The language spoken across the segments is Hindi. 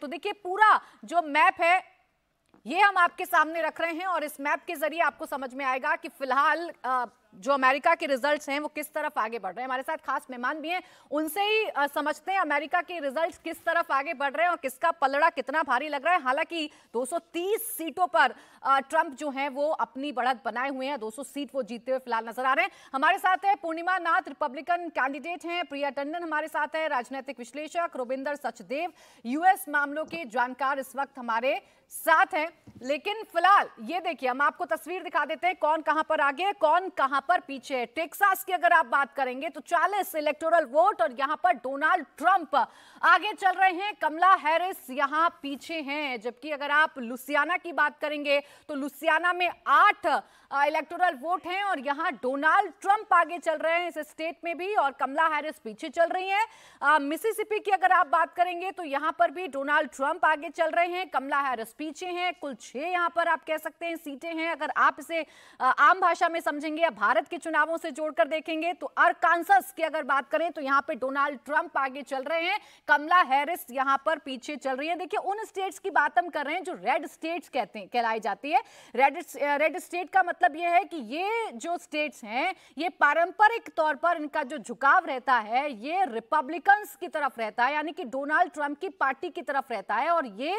तो देखिए पूरा जो मैप है ये हम आपके सामने रख रहे हैं और इस मैप के जरिए आपको समझ में आएगा कि फिलहाल जो अमेरिका के रिजल्ट हैं वो किस तरफ आगे बढ़ रहे हैं हमारे साथ खास मेहमान भी हैं उनसे ही समझते हैं अमेरिका के रिजल्ट किस तरफ आगे बढ़ रहे हैं और किसका पलड़ा कितना भारी लग रहा है हालांकि 230 सीटों पर ट्रंप जो है वो अपनी बढ़त बनाए हुए हैं दो सीट वो जीतते हुए फिलहाल नजर आ रहे हैं हमारे साथ है पूर्णिमा नाथ रिपब्लिकन कैंडिडेट हैं प्रिया टंडन हमारे साथ है राजनीतिक विश्लेषक रोबिंदर सचदेव यूएस मामलों के जानकार इस वक्त हमारे साथ हैं लेकिन फिलहाल ये देखिए हम आपको तस्वीर दिखा देते हैं कौन कहां पर आगे कौन कहां पर पीछे है टेक्सास की अगर आप बात करेंगे तो 40 इलेक्टोरल वोट और यहां पर डोनाल्ड ट्रंप आगे चल रहे हैं कमला हैरिस यहां पीछे हैं जबकि अगर आप लुसियाना की बात करेंगे तो लुसियाना में आठ इलेक्टोरल वोट हैं और यहाँ डोनाल्ड ट्रंप आगे चल रहे हैं इस स्टेट में भी और कमला हैरिस पीछे चल रही हैं मिसिसिपी की अगर आप बात करेंगे तो यहाँ पर भी डोनाल्ड ट्रंप आगे चल रहे हैं कमला हैरिस पीछे हैं कुल छः यहाँ पर आप कह सकते हैं सीटें हैं अगर आप इसे आम भाषा में समझेंगे या भारत के चुनावों से जोड़कर देखेंगे तो अरकानसस की अगर बात करें तो यहाँ पे डोनाल्ड ट्रंप आगे चल रहे हैं कमला हैरिस यहाँ पर पीछे चल रही है देखिए उन स्टेट्स की बात हम कर रहे हैं जो रेड स्टेट्स कहते हैं कहलाई जाती है रेड रेड स्टेट का मतलब मतलब ये है कि ये जो स्टेट्स हैं ये पारंपरिक तौर पर इनका जो झुकाव रहता है ये रिपब्लिकन्स की तरफ रहता है यानी कि डोनाल्ड ट्रंप की पार्टी की तरफ रहता है और ये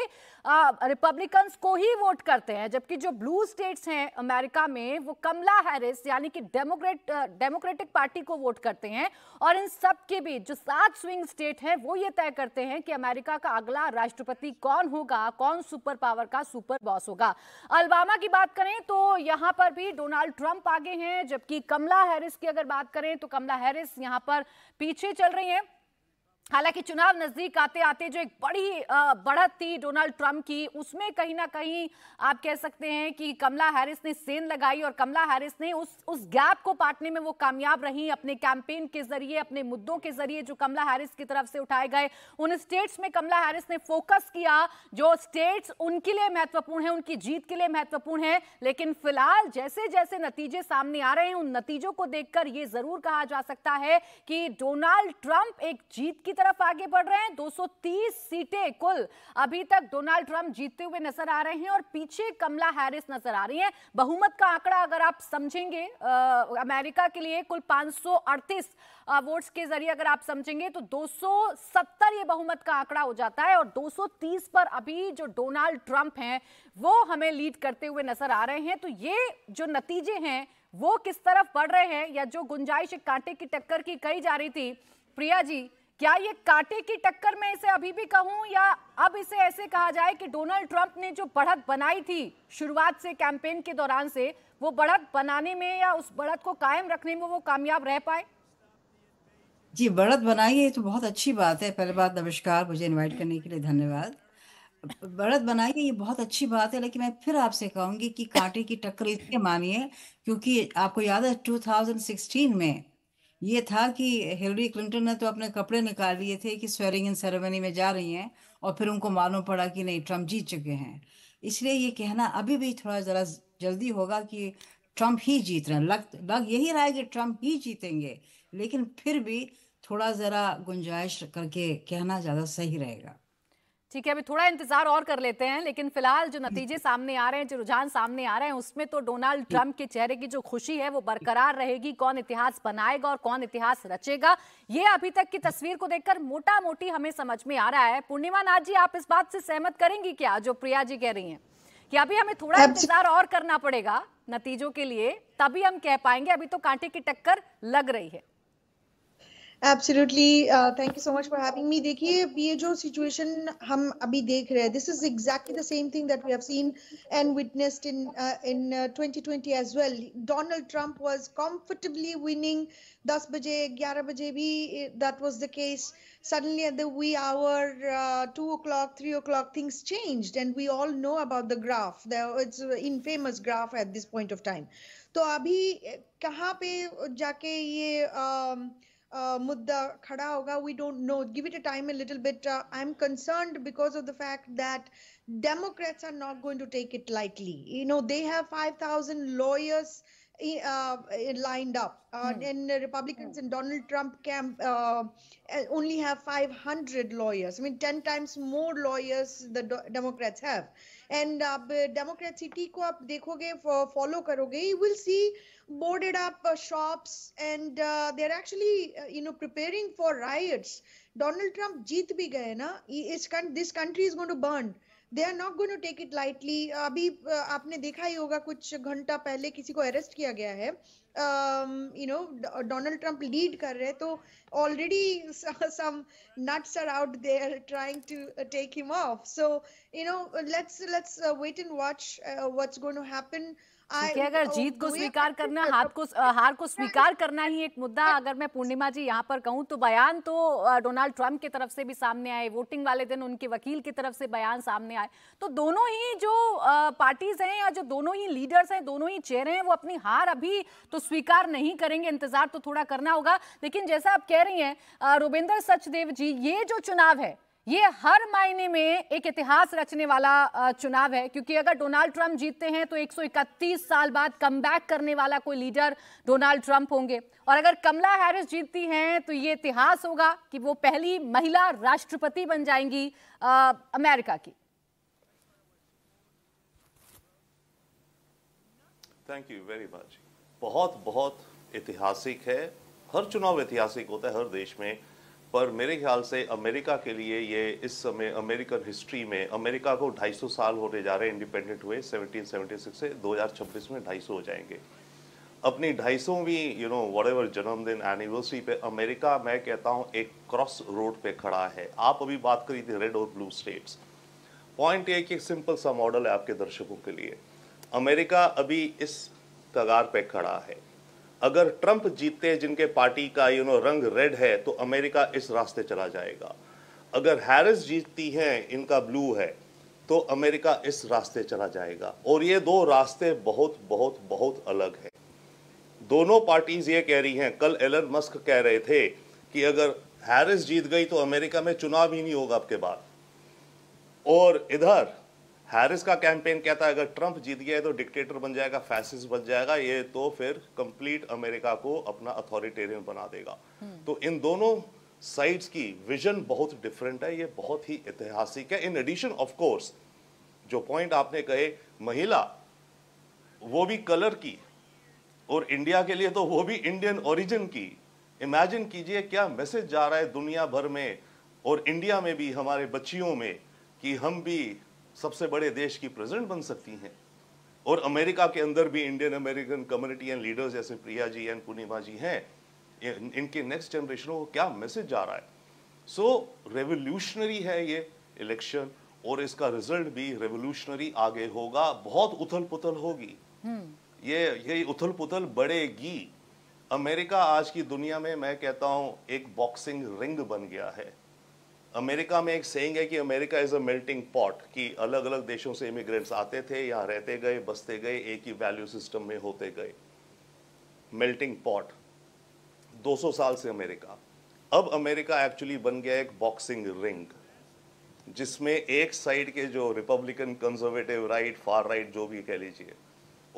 रिपब्लिकन्स को ही वोट करते हैं जबकि जो ब्लू स्टेट्स हैं अमेरिका में वो कमला हैरिस यानी कि डेमोक्रेट डेमोक्रेटिक पार्टी को वोट करते हैं और इन सब के बीच जो सात स्विंग स्टेट हैं वो ये तय करते हैं कि अमेरिका का अगला राष्ट्रपति कौन होगा कौन सुपर पावर का सुपर बॉस होगा अलबामा की बात करें तो यहां पर पर भी डोनाल्ड ट्रंप आगे हैं जबकि कमला हैरिस की अगर बात करें तो कमला हैरिस यहां पर पीछे चल रही हैं हालांकि चुनाव नजदीक आते आते जो एक बड़ी बढ़त थी डोनाल्ड ट्रंप की उसमें कहीं ना कहीं आप कह सकते हैं कि कमला हैरिस ने सेन लगाई और कमला हैरिस ने उस उस गैप को पाटने में वो कामयाब रही अपने कैंपेन के जरिए अपने मुद्दों के जरिए जो कमला हैरिस की तरफ से उठाए गए उन स्टेट्स में कमला हैरिस ने फोकस किया जो स्टेट्स उनके लिए महत्वपूर्ण है उनकी जीत के लिए महत्वपूर्ण है लेकिन फिलहाल जैसे जैसे नतीजे सामने आ रहे हैं उन नतीजों को देखकर ये जरूर कहा जा सकता है कि डोनाल्ड ट्रंप एक जीत की तरफ आगे बढ़ रहे हैं 230 सीटें कुल अभी तक डोनाल्ड ट्रंप जीतते हुए नजर आ रहे हैं और पीछे कमला हैरिस नजर आ रही हैं बहुमत का आंकड़ा अगर आप समझेंगे आ, अमेरिका के लिए कुल 538 वोट्स के जरिए अगर आप समझेंगे तो 270 ये बहुमत का आंकड़ा हो जाता है और 230 पर अभी जो डोनाल्ड ट्रंप हैं वो हमें लीड करते हुए नजर आ रहे हैं तो ये जो नतीजे हैं वो किस तरफ बढ़ रहे हैं या जो गुंजाइश कांटे की टक्कर की कही जा रही थी प्रिया जी क्या ये कांटे की टक्कर में इसे अभी भी कहूं या अब इसे ऐसे कहा जाए कि डोनाल्ड ट्रंप ने जो बढ़त बनाई थी शुरुआत से कैंपेन के दौरान से वो बढ़त बनाने में या उस बढ़त को कायम रखने में वो कामयाब रह पाए जी बढ़त बनाई है तो बहुत अच्छी बात है पहले बात नमस्कार मुझे इनवाइट करने के लिए धन्यवाद बढ़त बनाइए ये बहुत अच्छी बात है लेकिन मैं फिर आपसे कहूंगी कि कांटे की टक्कर इसके मानिए क्योंकि आपको याद है 2016 में ये था कि हिलरी क्लिंटन ने तो अपने कपड़े निकाल लिए थे कि स्वेरिंग इन सेरेमनी में जा रही हैं और फिर उनको मालूम पड़ा कि नहीं ट्रंप जीत चुके हैं इसलिए ये कहना अभी भी थोड़ा ज़रा जल्दी होगा कि ट्रंप ही जीत रहे हैं लग लग यही रहा है कि ट्रंप ही जीतेंगे लेकिन फिर भी थोड़ा ज़रा गुंजाइश करके कहना ज़्यादा सही रहेगा ठीक है अभी थोड़ा इंतजार और कर लेते हैं लेकिन फिलहाल जो नतीजे सामने आ रहे हैं जो रुझान सामने आ रहे हैं उसमें तो डोनाल्ड ट्रंप के चेहरे की जो खुशी है वो बरकरार रहेगी कौन इतिहास बनाएगा और कौन इतिहास रचेगा ये अभी तक की तस्वीर को देखकर मोटा मोटी हमें समझ में आ रहा है पूर्णिमा नाथ जी आप इस बात से सहमत करेंगी क्या जो प्रिया जी कह रही है कि अभी हमें थोड़ा इंतजार और करना पड़ेगा नतीजों के लिए तभी हम कह पाएंगे अभी तो कांटे की टक्कर लग रही है absolutely thank you so much for having me देखिए ये जो सिचुएशन हम अभी देख रहे हैं this is exactly the same thing that we have seen and witnessed in in 2020 as well Donald Trump was comfortably winning 10 बजे 11 बजे भी that was the case suddenly at the wee hour, uh, two o'clock, three o'clock, things changed, and we all know about the graph. The, it's an infamous graph at this point of time. तो अभी eh, कहाँ पे जाके ये um, uh, mudda khada hoga, we don't know. Give it a time a little bit. Uh, I'm concerned because of the fact that Democrats are not going to take it lightly. You know, they have 5,000 lawyers uh, lined up. Uh, And Republicans hmm. in Donald Trump camp uh, only have 500 lawyers. I mean, 10 times more lawyers the do- Democrats have. And uh, Democrats, city ko aap dekhoge, follow karoge, you will see boarded up uh, shops and uh, they're actually, you know, preparing for riots. Donald Trump jeet bhi gaye na, this country is going to burn. They are not going to take it lightly अभी आपने देखा ही होगा कुछ घंटा पहले किसी को अरेस्ट किया गया है you know Donald Trump lead कर रहे हैं तो already some nuts are out there trying to take him off so you know let's let's wait and watch what's going to happen क्योंकि अगर oh, जीत को स्वीकार करना हार तो को हार को स्वीकार करना ही एक मुद्दा अगर मैं पूर्णिमा जी यहाँ पर कहूँ तो बयान तो डोनाल्ड ट्रंप की तरफ से भी सामने आए वोटिंग वाले दिन उनके वकील की तरफ से बयान सामने आए तो दोनों ही जो पार्टीज हैं या जो दोनों ही लीडर्स हैं दोनों ही चेहरे हैं वो अपनी हार अभी तो स्वीकार नहीं करेंगे इंतजार तो थोड़ा करना होगा लेकिन जैसा आप कह रही हैं रुविंदर सचदेव जी ये जो चुनाव है ये हर मायने में एक इतिहास रचने वाला चुनाव है क्योंकि अगर डोनाल्ड ट्रंप जीतते हैं तो 131 साल बाद कम करने वाला कोई लीडर डोनाल्ड ट्रंप होंगे और अगर कमला हैरिस जीतती हैं तो ये इतिहास होगा कि वो पहली महिला राष्ट्रपति बन जाएंगी आ, अमेरिका की थैंक यू वेरी मच बहुत बहुत ऐतिहासिक है हर चुनाव ऐतिहासिक होता है हर देश में पर मेरे ख्याल से अमेरिका के लिए ये इस समय अमेरिकन हिस्ट्री में अमेरिका को 250 साल होने जा रहे हैं इंडिपेंडेंट हुए 1776 से 2026 में 250 हो जाएंगे अपनी 250वीं यू नो वट एवर जन्मदिन एनिवर्सरी पे अमेरिका मैं कहता हूँ एक क्रॉस रोड पे खड़ा है आप अभी बात करी थी रेड और ब्लू स्टेट्स पॉइंट ये कि सिंपल सा मॉडल है आपके दर्शकों के लिए अमेरिका अभी इस कगार पे खड़ा है अगर ट्रंप जीतते जिनके पार्टी का यू नो रंग रेड है तो अमेरिका इस रास्ते चला जाएगा अगर हैरिस जीतती हैं इनका ब्लू है तो अमेरिका इस रास्ते चला जाएगा और ये दो रास्ते बहुत बहुत बहुत अलग हैं दोनों पार्टीज ये कह रही हैं कल एलन मस्क कह रहे थे कि अगर हैरिस जीत गई तो अमेरिका में चुनाव ही नहीं होगा आपके बाद और इधर हैरिस का कैंपेन कहता है अगर ट्रंप जीत गया है तो डिक्टेटर बन जाएगा फैसिस बन जाएगा ये तो फिर कंप्लीट अमेरिका को अपना अथॉरिटेरियन बना देगा हम्म। तो इन दोनों साइड्स की विजन बहुत डिफरेंट है ये बहुत ही ऐतिहासिक है इन एडिशन ऑफ कोर्स जो पॉइंट आपने कहे महिला वो भी कलर की और इंडिया के लिए तो वो भी इंडियन ओरिजिन की इमेजिन कीजिए क्या मैसेज जा रहा है दुनिया भर में और इंडिया में भी हमारे बच्चियों में कि हम भी सबसे बड़े देश की प्रेसिडेंट बन सकती हैं और अमेरिका के अंदर भी Indian American community and leaders जैसे प्रिया जी एंड पूर्णिमा जी हैं इनके नेक्स्ट जनरेशन को क्या मैसेज जा रहा है सो so, रेवोल्यूशनरी है ये इलेक्शन और इसका रिजल्ट भी रेवोल्यूशनरी आगे होगा बहुत उथल पुथल होगी हम्म। ये ये उथल पुथल बढ़ेगी अमेरिका आज की दुनिया में मैं कहता हूँ एक बॉक्सिंग रिंग बन गया है अमेरिका में एक सेइंग है कि America is a melting pot कि अलग अलग देशों से इमिग्रेंट्स आते थे यहाँ रहते गए बसते गए एक ही वैल्यू सिस्टम में होते गए मेल्टिंग पॉट 200 साल से अमेरिका अब अमेरिका एक्चुअली बन गया एक बॉक्सिंग रिंग जिसमें एक साइड के जो Republican conservative right far right जो भी कह लीजिए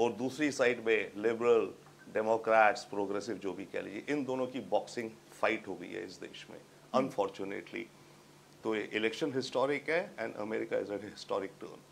और दूसरी साइड में लिबरल डेमोक्रेट्स प्रोग्रेसिव जो भी कह लीजिए इन दोनों की बॉक्सिंग फाइट हो गई है इस देश में अनफॉर्चुनेटली तो इलेक्शन हिस्टोरिक है and America is a historic turn